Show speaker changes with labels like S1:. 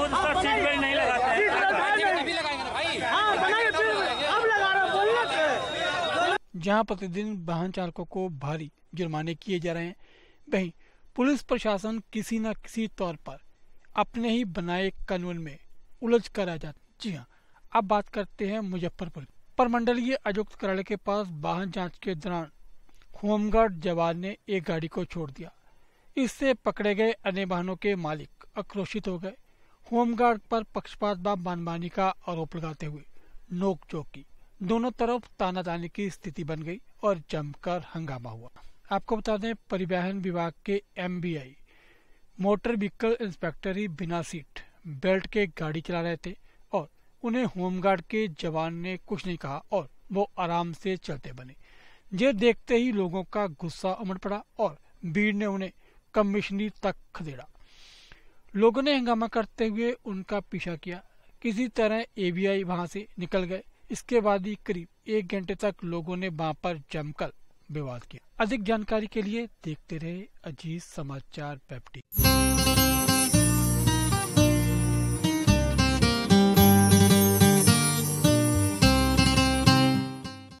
S1: खुद सब seat belt नहीं लगाते हैं हाँ, जहां प्रतिदिन वाहन चालकों को भारी जुर्माने किए जा रहे हैं वहीं पुलिस प्रशासन किसी न किसी तौर पर अपने ही बनाए कानून में उलझ कर आ जाते जी हाँ अब बात करते हैं मुजफ्फरपुर परमंडलीय आयुक्त कार्यालय के पास वाहन जांच के दौरान होमगार्ड जवान ने एक गाड़ी को छोड़ दिया इससे पकड़े गए अन्य वाहनों के मालिक आक्रोशित हो गए होमगार्ड पर पक्षपात व मनमानी का आरोप लगाते हुए नोकझोंक की दोनों तरफ तानातानी की स्थिति बन गई और जमकर हंगामा हुआ आपको बता दें परिवहन विभाग के एमबीआई मोटर व्हीकल इंस्पेक्टर ही बिना सीट बेल्ट के गाड़ी चला रहे थे और उन्हें होमगार्ड के जवान ने कुछ नहीं कहा और वो आराम से चलते बने ये देखते ही लोगों का गुस्सा उमड़ पड़ा और भीड़ ने उन्हें कमिश्नरी तक खदेड़ा लोगों ने हंगामा करते हुए उनका पीछा किया किसी तरह एबीआई वहां से निकल गए इसके बाद ही करीब एक घंटे तक लोगों ने वहां पर जमकर विवाद किया अधिक जानकारी के लिए देखते रहे अजीत
S2: समाचार पेप्टी